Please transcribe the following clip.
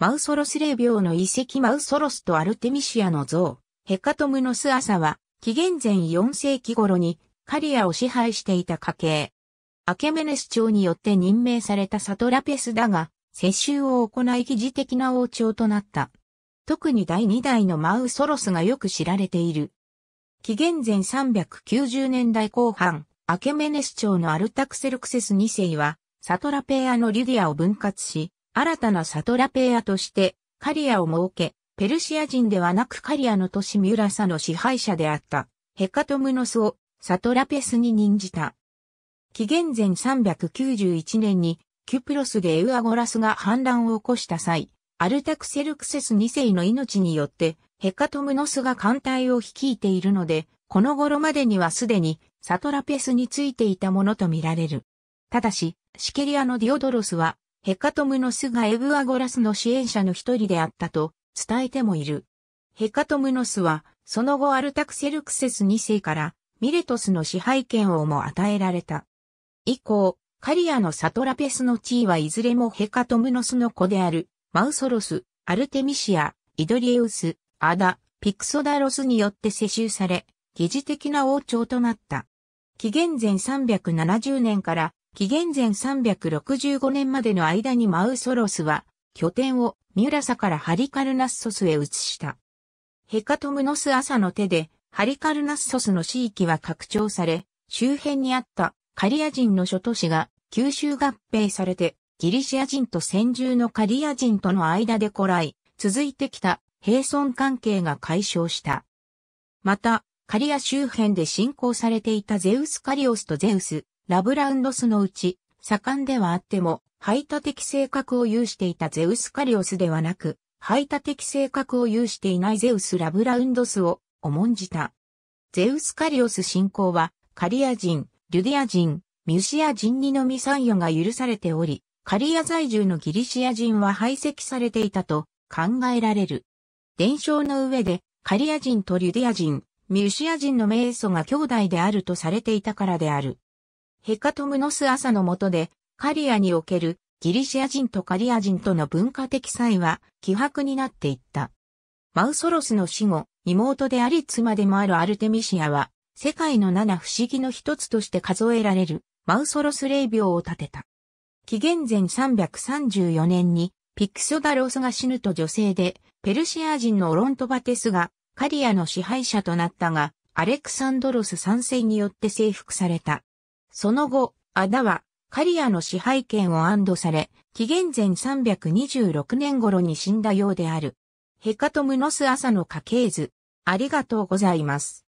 マウソロス霊廟の遺跡マウソロスとアルテミシアの像、ヘカトムノスアサは、紀元前4世紀頃にカリアを支配していた家系。アケメネス朝によって任命されたサトラペスだが、世襲を行い疑似的な王朝となった。特に第2代のマウソロスがよく知られている。紀元前390年代後半、アケメネス朝のアルタクセルクセス2世は、サトラペアのリュディアを分割し、新たなサトラペアとして、カリアを設け、ペルシア人ではなくカリアの都市ミュラサの支配者であった、ヘカトムノスをサトラペスに任じた。紀元前391年に、キュプロスでエウアゴラスが反乱を起こした際、アルタクセルクセス2世の命によって、ヘカトムノスが艦隊を率いているので、この頃までにはすでにサトラペスについていたものとみられる。ただし、シケリアのディオドロスはヘカトムノスがエブアゴラスの支援者の一人であったと伝えてもいる。ヘカトムノスは、その後アルタクセルクセス2世からミレトスの支配権をも与えられた。以降、カリアのサトラペスの地位はいずれもヘカトムノスの子である、マウソロス、アルテミシア、イドリエウス、アダ、ピクソダロスによって世襲され、疑似的な王朝となった。紀元前370年から紀元前365年までの間にマウソロスは拠点をミュラサからハリカルナッソスへ移した。ヘカトムノス朝の手でハリカルナッソスの地域は拡張され、周辺にあったカリア人の諸都市が吸収合併されてギリシア人と先住のカリア人との間で古来続いてきた平村関係が解消した。また、カリア周辺で信仰されていたゼウスカリオスとゼウス、ラブラウンドスのうち、盛んではあっても、排他的性格を有していたゼウスカリオスではなく、排他的性格を有していないゼウスラブラウンドスを重んじた。ゼウスカリオス信仰は、カリア人、リュディア人、ミュシア人にのみ参与が許されており、カリア在住のギリシア人は排斥されていたと考えられる。伝承の上で、カリア人とリュディア人、ミュシア人の名祖が兄弟であるとされていたからである。ヘカトムノス朝の下で、カリアにおけるギリシア人とカリア人との文化的差異は希薄になっていった。マウソロスの死後、妹であり妻でもあるアルテミシアは、世界の七不思議の一つとして数えられるマウソロス霊廟を建てた。紀元前334年にピクソダロスが死ぬと女性で、ペルシア人のオロントバテスがカリアの支配者となったが、アレクサンドロス参世によって征服された。その後、アダは、カリアの支配権を安堵され、紀元前326年頃に死んだようである。ヘカトムノス朝の家系図。ありがとうございます。